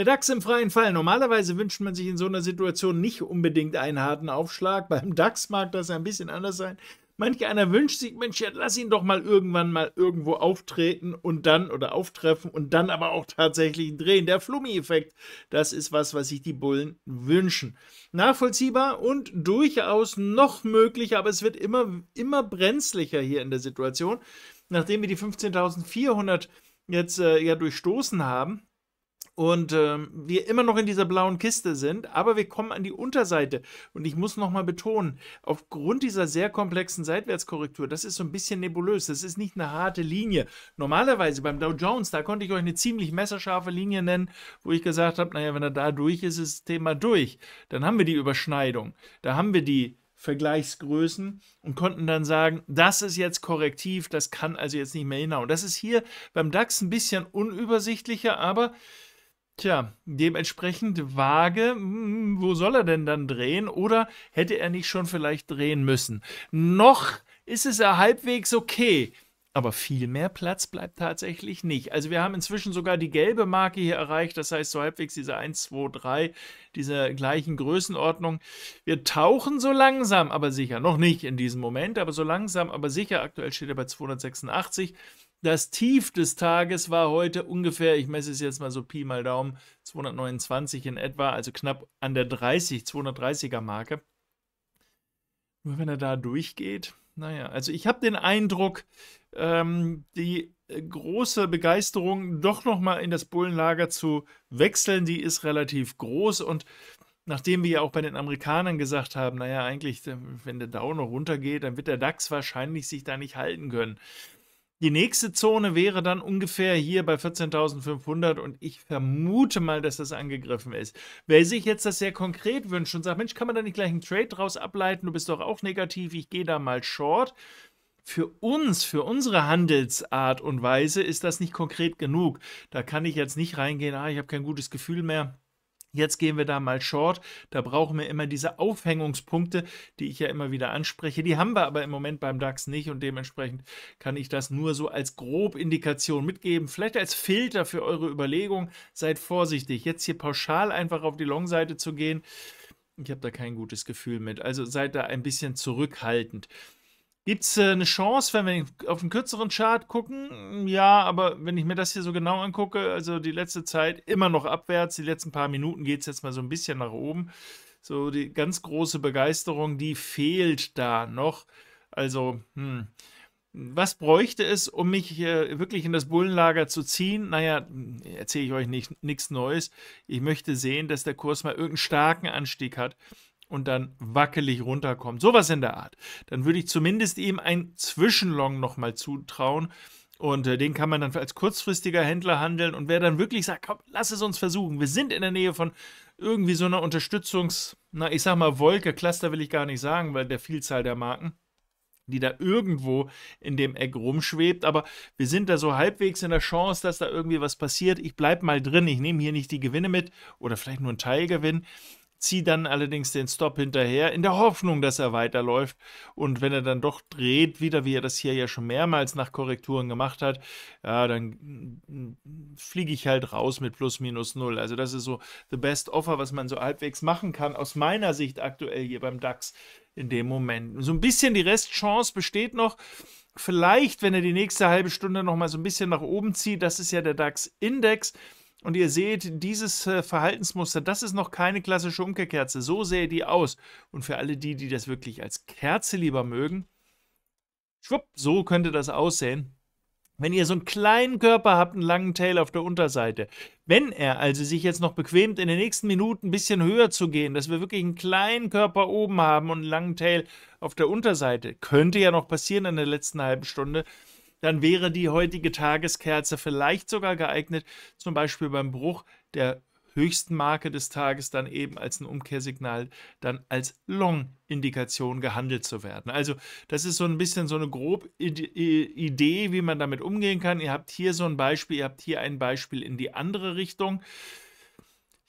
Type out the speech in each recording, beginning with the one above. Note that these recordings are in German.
Der DAX im freien Fall. Normalerweise wünscht man sich in so einer Situation nicht unbedingt einen harten Aufschlag. Beim DAX mag das ein bisschen anders sein. Manch einer wünscht sich, Mensch, ja, lass ihn doch mal irgendwann mal irgendwo auftreten und dann oder auftreffen und dann aber auch tatsächlich drehen. Der Flummi-Effekt, das ist was, was sich die Bullen wünschen. Nachvollziehbar und durchaus noch möglich, aber es wird immer, immer brenzlicher hier in der Situation. Nachdem wir die 15.400 jetzt äh, ja durchstoßen haben, und ähm, wir immer noch in dieser blauen Kiste sind, aber wir kommen an die Unterseite. Und ich muss nochmal betonen, aufgrund dieser sehr komplexen Seitwärtskorrektur, das ist so ein bisschen nebulös, das ist nicht eine harte Linie. Normalerweise beim Dow Jones, da konnte ich euch eine ziemlich messerscharfe Linie nennen, wo ich gesagt habe, naja, wenn er da durch ist, ist das Thema durch. Dann haben wir die Überschneidung, da haben wir die Vergleichsgrößen und konnten dann sagen, das ist jetzt korrektiv, das kann also jetzt nicht mehr hinhauen. Das ist hier beim DAX ein bisschen unübersichtlicher, aber Tja, dementsprechend vage, hm, wo soll er denn dann drehen oder hätte er nicht schon vielleicht drehen müssen? Noch ist es ja halbwegs okay. Aber viel mehr Platz bleibt tatsächlich nicht. Also wir haben inzwischen sogar die gelbe Marke hier erreicht. Das heißt so halbwegs diese 1, 2, 3, dieser gleichen Größenordnung. Wir tauchen so langsam, aber sicher. Noch nicht in diesem Moment, aber so langsam, aber sicher. Aktuell steht er bei 286. Das Tief des Tages war heute ungefähr, ich messe es jetzt mal so Pi mal Daumen, 229 in etwa, also knapp an der 30, 230er Marke. Nur wenn er da durchgeht, naja, also ich habe den Eindruck, ähm, die äh, große Begeisterung doch nochmal in das Bullenlager zu wechseln, die ist relativ groß und nachdem wir ja auch bei den Amerikanern gesagt haben, naja, eigentlich, wenn der Dow noch runtergeht, dann wird der DAX wahrscheinlich sich da nicht halten können. Die nächste Zone wäre dann ungefähr hier bei 14.500 und ich vermute mal, dass das angegriffen ist. Wer sich jetzt das sehr konkret wünscht und sagt, Mensch, kann man da nicht gleich einen Trade draus ableiten? Du bist doch auch negativ, ich gehe da mal short. Für uns, für unsere Handelsart und Weise ist das nicht konkret genug. Da kann ich jetzt nicht reingehen, ah, ich habe kein gutes Gefühl mehr Jetzt gehen wir da mal short. Da brauchen wir immer diese Aufhängungspunkte, die ich ja immer wieder anspreche. Die haben wir aber im Moment beim DAX nicht und dementsprechend kann ich das nur so als Grobindikation mitgeben. Vielleicht als Filter für eure Überlegung. Seid vorsichtig. Jetzt hier pauschal einfach auf die Long-Seite zu gehen, ich habe da kein gutes Gefühl mit. Also seid da ein bisschen zurückhaltend. Gibt es äh, eine Chance, wenn wir auf einen kürzeren Chart gucken? Hm. Ja, aber wenn ich mir das hier so genau angucke, also die letzte Zeit immer noch abwärts, die letzten paar Minuten geht es jetzt mal so ein bisschen nach oben. So die ganz große Begeisterung, die fehlt da noch. Also, hm. Was bräuchte es, um mich äh, wirklich in das Bullenlager zu ziehen? Naja, erzähle ich euch nichts Neues. Ich möchte sehen, dass der Kurs mal irgendeinen starken Anstieg hat und dann wackelig runterkommt, sowas in der Art, dann würde ich zumindest ihm ein Zwischenlong nochmal zutrauen. Und äh, den kann man dann als kurzfristiger Händler handeln. Und wer dann wirklich sagt, komm, lass es uns versuchen. Wir sind in der Nähe von irgendwie so einer Unterstützungs-, na, ich sag mal, Wolke, Cluster will ich gar nicht sagen, weil der Vielzahl der Marken, die da irgendwo in dem Eck rumschwebt. Aber wir sind da so halbwegs in der Chance, dass da irgendwie was passiert. Ich bleibe mal drin. Ich nehme hier nicht die Gewinne mit oder vielleicht nur einen Teilgewinn ziehe dann allerdings den Stop hinterher, in der Hoffnung, dass er weiterläuft. Und wenn er dann doch dreht, wieder wie er das hier ja schon mehrmals nach Korrekturen gemacht hat, ja, dann mm, mm, fliege ich halt raus mit plus minus null. Also das ist so the best offer, was man so halbwegs machen kann, aus meiner Sicht aktuell hier beim DAX in dem Moment. So ein bisschen die Restchance besteht noch. Vielleicht, wenn er die nächste halbe Stunde nochmal so ein bisschen nach oben zieht, das ist ja der DAX-Index. Und ihr seht, dieses äh, Verhaltensmuster, das ist noch keine klassische Umkehrkerze. So sähe die aus. Und für alle die, die das wirklich als Kerze lieber mögen, schwupp, so könnte das aussehen. Wenn ihr so einen kleinen Körper habt, einen langen Tail auf der Unterseite, wenn er also sich jetzt noch bequemt, in den nächsten Minuten ein bisschen höher zu gehen, dass wir wirklich einen kleinen Körper oben haben und einen langen Tail auf der Unterseite, könnte ja noch passieren in der letzten halben Stunde, dann wäre die heutige Tageskerze vielleicht sogar geeignet, zum Beispiel beim Bruch der höchsten Marke des Tages dann eben als ein Umkehrsignal dann als Long-Indikation gehandelt zu werden. Also das ist so ein bisschen so eine grobe Idee, wie man damit umgehen kann. Ihr habt hier so ein Beispiel, ihr habt hier ein Beispiel in die andere Richtung.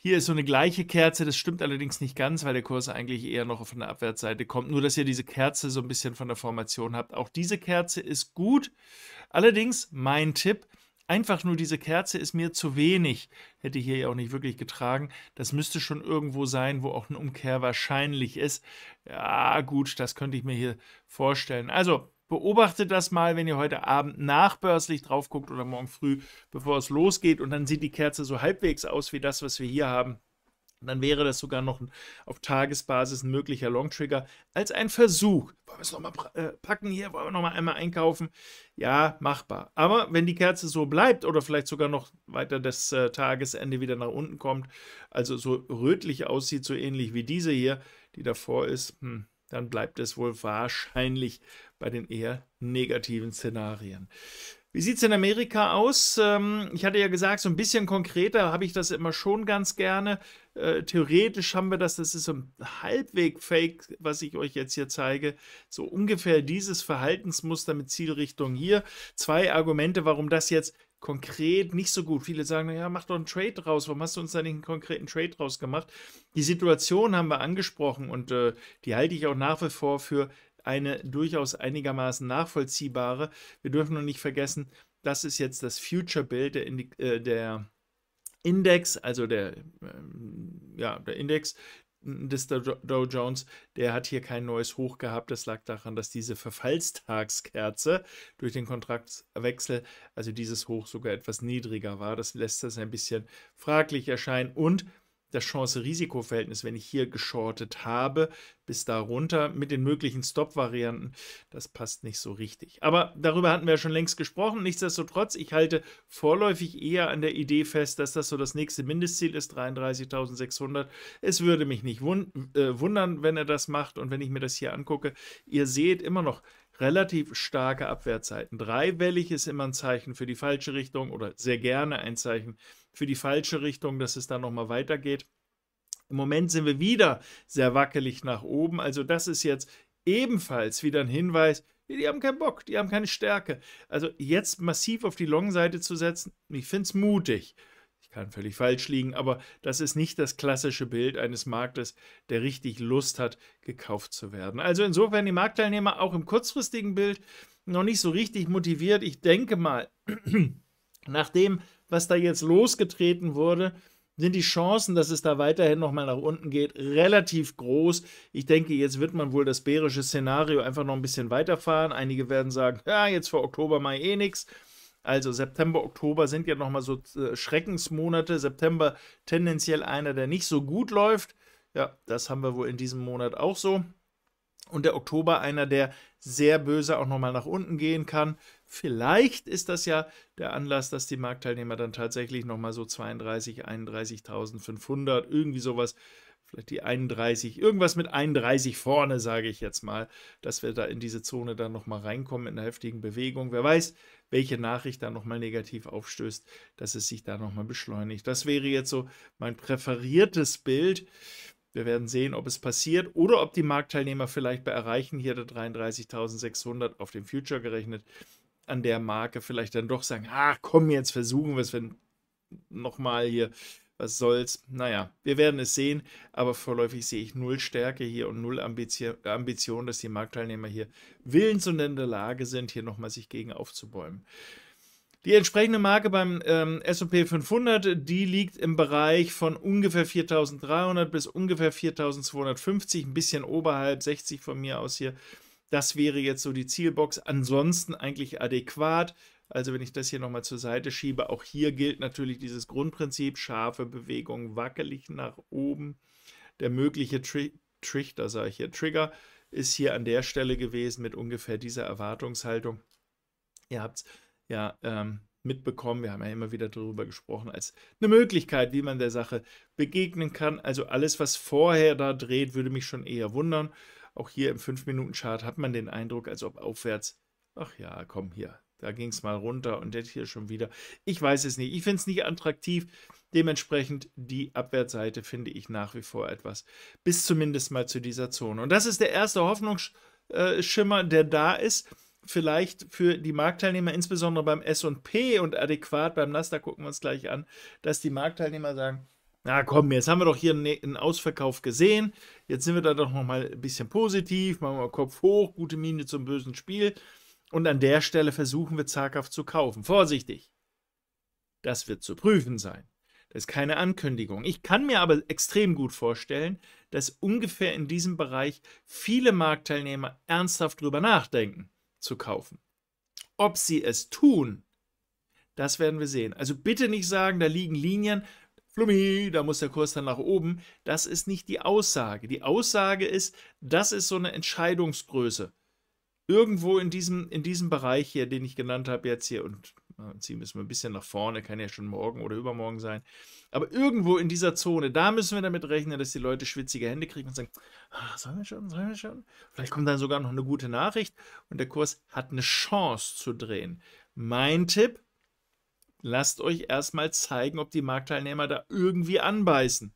Hier ist so eine gleiche Kerze, das stimmt allerdings nicht ganz, weil der Kurs eigentlich eher noch von der Abwärtsseite kommt. Nur, dass ihr diese Kerze so ein bisschen von der Formation habt. Auch diese Kerze ist gut. Allerdings, mein Tipp, einfach nur diese Kerze ist mir zu wenig. Hätte ich hier ja auch nicht wirklich getragen. Das müsste schon irgendwo sein, wo auch eine Umkehr wahrscheinlich ist. Ja, gut, das könnte ich mir hier vorstellen. Also, Beobachtet das mal, wenn ihr heute Abend nachbörslich drauf guckt oder morgen früh, bevor es losgeht. Und dann sieht die Kerze so halbwegs aus wie das, was wir hier haben. dann wäre das sogar noch auf Tagesbasis ein möglicher Long-Trigger als ein Versuch. Wollen wir es nochmal äh, packen hier? Wollen wir nochmal einmal einkaufen? Ja, machbar. Aber wenn die Kerze so bleibt oder vielleicht sogar noch weiter das äh, Tagesende wieder nach unten kommt, also so rötlich aussieht, so ähnlich wie diese hier, die davor ist, hm, dann bleibt es wohl wahrscheinlich bei den eher negativen Szenarien. Wie sieht es in Amerika aus? Ähm, ich hatte ja gesagt, so ein bisschen konkreter habe ich das immer schon ganz gerne. Äh, theoretisch haben wir das, das ist so ein halbweg Fake, was ich euch jetzt hier zeige. So ungefähr dieses Verhaltensmuster mit Zielrichtung hier. Zwei Argumente, warum das jetzt konkret nicht so gut. Viele sagen, naja, mach doch einen Trade raus. Warum hast du uns da nicht einen konkreten Trade raus gemacht? Die Situation haben wir angesprochen und äh, die halte ich auch nach wie vor für eine durchaus einigermaßen nachvollziehbare. Wir dürfen nur nicht vergessen, das ist jetzt das Future-Bild der, Indi äh, der Index, also der, ähm, ja, der Index, des Dow Jones, der hat hier kein neues Hoch gehabt. Das lag daran, dass diese Verfallstagskerze durch den Kontraktwechsel, also dieses Hoch sogar etwas niedriger war. Das lässt das ein bisschen fraglich erscheinen. Und das Chance-Risiko-Verhältnis, wenn ich hier geschortet habe, bis darunter mit den möglichen Stop-Varianten, das passt nicht so richtig. Aber darüber hatten wir ja schon längst gesprochen. Nichtsdestotrotz, ich halte vorläufig eher an der Idee fest, dass das so das nächste Mindestziel ist, 33.600. Es würde mich nicht wund äh, wundern, wenn er das macht und wenn ich mir das hier angucke. Ihr seht immer noch relativ starke Abwehrzeiten. Dreiwellig ist immer ein Zeichen für die falsche Richtung oder sehr gerne ein Zeichen für die falsche Richtung, dass es dann nochmal weitergeht. Im Moment sind wir wieder sehr wackelig nach oben. Also das ist jetzt ebenfalls wieder ein Hinweis, die haben keinen Bock, die haben keine Stärke. Also jetzt massiv auf die Long-Seite zu setzen, ich finde es mutig kann völlig falsch liegen, aber das ist nicht das klassische Bild eines Marktes, der richtig Lust hat, gekauft zu werden. Also insofern die Marktteilnehmer auch im kurzfristigen Bild noch nicht so richtig motiviert. Ich denke mal, nach dem, was da jetzt losgetreten wurde, sind die Chancen, dass es da weiterhin nochmal nach unten geht, relativ groß. Ich denke, jetzt wird man wohl das bärische Szenario einfach noch ein bisschen weiterfahren. Einige werden sagen, ja, jetzt vor Oktober Mai eh nichts. Also September, Oktober sind ja nochmal so äh, Schreckensmonate. September tendenziell einer, der nicht so gut läuft. Ja, das haben wir wohl in diesem Monat auch so. Und der Oktober einer, der sehr böse auch nochmal nach unten gehen kann. Vielleicht ist das ja der Anlass, dass die Marktteilnehmer dann tatsächlich nochmal so 32, 31.500, irgendwie sowas, vielleicht die 31, irgendwas mit 31 vorne, sage ich jetzt mal, dass wir da in diese Zone dann nochmal reinkommen in einer heftigen Bewegung. Wer weiß, welche Nachricht da nochmal negativ aufstößt, dass es sich da nochmal beschleunigt. Das wäre jetzt so mein präferiertes Bild. Wir werden sehen, ob es passiert oder ob die Marktteilnehmer vielleicht bei Erreichen hier der 33.600 auf dem Future gerechnet an der Marke vielleicht dann doch sagen, ach komm, jetzt versuchen wir es, wenn nochmal hier was soll's. Naja, wir werden es sehen, aber vorläufig sehe ich null Stärke hier und null Ambition, Ambition dass die Marktteilnehmer hier willens und in der Lage sind, hier nochmal sich gegen aufzubäumen. Die entsprechende Marke beim ähm, S&P 500, die liegt im Bereich von ungefähr 4.300 bis ungefähr 4.250, ein bisschen oberhalb, 60 von mir aus hier. Das wäre jetzt so die Zielbox. Ansonsten eigentlich adäquat. Also wenn ich das hier nochmal zur Seite schiebe, auch hier gilt natürlich dieses Grundprinzip, scharfe Bewegung, wackelig nach oben. Der mögliche Tri Trichter, sage ich hier, Trigger, ist hier an der Stelle gewesen mit ungefähr dieser Erwartungshaltung. Ihr habt es ja ähm, mitbekommen, wir haben ja immer wieder darüber gesprochen, als eine Möglichkeit, wie man der Sache begegnen kann. Also alles, was vorher da dreht, würde mich schon eher wundern. Auch hier im 5-Minuten-Chart hat man den Eindruck, als ob aufwärts, ach ja, komm hier, da ging es mal runter und das hier schon wieder. Ich weiß es nicht. Ich finde es nicht attraktiv. Dementsprechend die Abwärtsseite finde ich nach wie vor etwas. Bis zumindest mal zu dieser Zone. Und das ist der erste Hoffnungsschimmer, äh, der da ist. Vielleicht für die Marktteilnehmer, insbesondere beim SP und adäquat beim Nasdaq, gucken wir uns gleich an, dass die Marktteilnehmer sagen, na komm, jetzt haben wir doch hier ne-, einen Ausverkauf gesehen. Jetzt sind wir da doch nochmal ein bisschen positiv, machen wir Kopf hoch, gute Miene zum bösen Spiel. Und an der Stelle versuchen wir zaghaft zu kaufen. Vorsichtig! Das wird zu prüfen sein. Das ist keine Ankündigung. Ich kann mir aber extrem gut vorstellen, dass ungefähr in diesem Bereich viele Marktteilnehmer ernsthaft drüber nachdenken, zu kaufen. Ob sie es tun, das werden wir sehen. Also bitte nicht sagen, da liegen Linien, flummi, da muss der Kurs dann nach oben. Das ist nicht die Aussage. Die Aussage ist, das ist so eine Entscheidungsgröße irgendwo in diesem, in diesem Bereich hier, den ich genannt habe jetzt hier, und äh, ziehen müssen wir ein bisschen nach vorne, kann ja schon morgen oder übermorgen sein, aber irgendwo in dieser Zone, da müssen wir damit rechnen, dass die Leute schwitzige Hände kriegen und sagen, ah, sollen wir schon, sollen wir schon? Vielleicht kommt dann sogar noch eine gute Nachricht und der Kurs hat eine Chance zu drehen. Mein Tipp, lasst euch erstmal zeigen, ob die Marktteilnehmer da irgendwie anbeißen.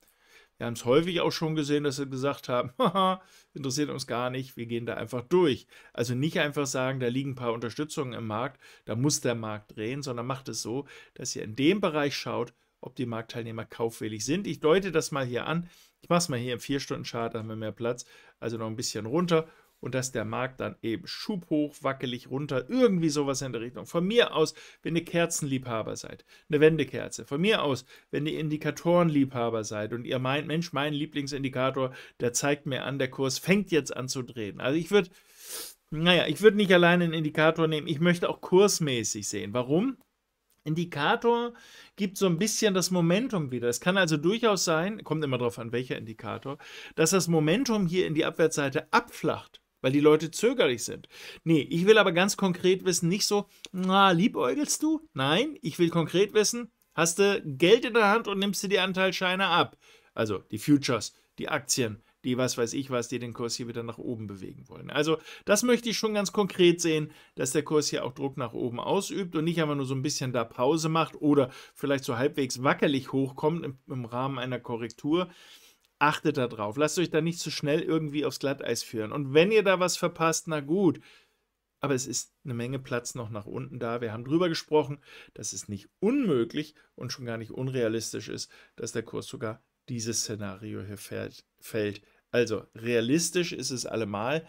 Wir haben es häufig auch schon gesehen, dass sie gesagt haben, haha, interessiert uns gar nicht, wir gehen da einfach durch. Also nicht einfach sagen, da liegen ein paar Unterstützungen im Markt, da muss der Markt drehen, sondern macht es so, dass ihr in dem Bereich schaut, ob die Marktteilnehmer kaufwillig sind. Ich deute das mal hier an. Ich mache es mal hier im 4-Stunden-Chart, da haben wir mehr Platz. Also noch ein bisschen runter und dass der Markt dann eben schubhoch, wackelig runter, irgendwie sowas in der Richtung. Von mir aus, wenn ihr Kerzenliebhaber seid, eine Wendekerze. Von mir aus, wenn ihr Indikatorenliebhaber seid und ihr meint, Mensch, mein Lieblingsindikator, der zeigt mir an, der Kurs fängt jetzt an zu drehen. Also ich würde, naja, ich würde nicht alleine einen Indikator nehmen, ich möchte auch kursmäßig sehen. Warum? Indikator gibt so ein bisschen das Momentum wieder. Es kann also durchaus sein, kommt immer darauf an, welcher Indikator, dass das Momentum hier in die Abwärtsseite abflacht weil die Leute zögerlich sind. Nee, ich will aber ganz konkret wissen, nicht so, na, liebäugelst du? Nein, ich will konkret wissen, hast du Geld in der Hand und nimmst dir die Anteilscheine ab. Also die Futures, die Aktien, die was weiß ich was, die den Kurs hier wieder nach oben bewegen wollen. Also das möchte ich schon ganz konkret sehen, dass der Kurs hier auch Druck nach oben ausübt und nicht einfach nur so ein bisschen da Pause macht oder vielleicht so halbwegs wackelig hochkommt im, im Rahmen einer Korrektur achtet darauf. Lasst euch da nicht zu so schnell irgendwie aufs Glatteis führen. Und wenn ihr da was verpasst, na gut. Aber es ist eine Menge Platz noch nach unten da. Wir haben drüber gesprochen, dass es nicht unmöglich und schon gar nicht unrealistisch ist, dass der Kurs sogar dieses Szenario hier fällt. Also realistisch ist es allemal.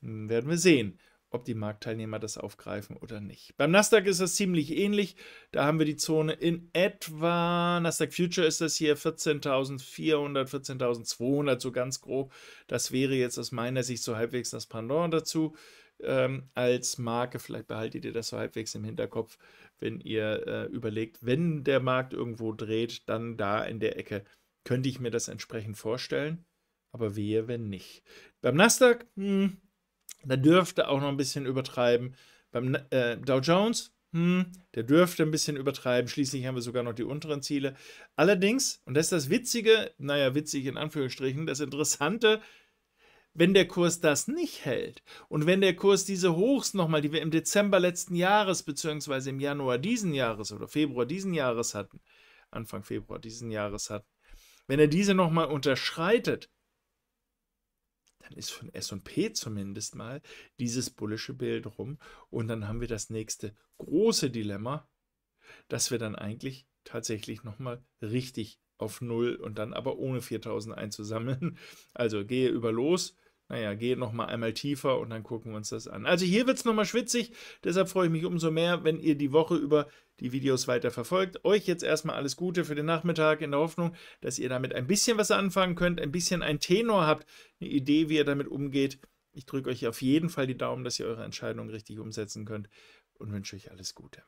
Hm, werden wir sehen ob die Marktteilnehmer das aufgreifen oder nicht. Beim Nasdaq ist das ziemlich ähnlich. Da haben wir die Zone in etwa, Nasdaq Future ist das hier 14.400, 14.200, so ganz grob. Das wäre jetzt aus meiner Sicht so halbwegs das Pendant dazu. Ähm, als Marke, vielleicht behaltet ihr das so halbwegs im Hinterkopf, wenn ihr äh, überlegt, wenn der Markt irgendwo dreht, dann da in der Ecke könnte ich mir das entsprechend vorstellen. Aber wehe, wenn nicht. Beim Nasdaq, hm, da dürfte auch noch ein bisschen übertreiben. Beim äh, Dow Jones, hm, der dürfte ein bisschen übertreiben. Schließlich haben wir sogar noch die unteren Ziele. Allerdings, und das ist das Witzige, naja, witzig in Anführungsstrichen, das Interessante, wenn der Kurs das nicht hält und wenn der Kurs diese Hochs nochmal, die wir im Dezember letzten Jahres beziehungsweise im Januar diesen Jahres oder Februar diesen Jahres hatten, Anfang Februar diesen Jahres hatten, wenn er diese nochmal unterschreitet, dann ist von SP zumindest mal dieses bullische Bild rum. Und dann haben wir das nächste große Dilemma, dass wir dann eigentlich tatsächlich nochmal richtig auf Null und dann aber ohne 4000 einzusammeln. Also gehe über los, naja, geht nochmal einmal tiefer und dann gucken wir uns das an. Also hier wird es nochmal schwitzig, deshalb freue ich mich umso mehr, wenn ihr die Woche über die Videos weiter verfolgt. Euch jetzt erstmal alles Gute für den Nachmittag in der Hoffnung, dass ihr damit ein bisschen was anfangen könnt, ein bisschen einen Tenor habt, eine Idee, wie ihr damit umgeht. Ich drücke euch auf jeden Fall die Daumen, dass ihr eure Entscheidung richtig umsetzen könnt und wünsche euch alles Gute.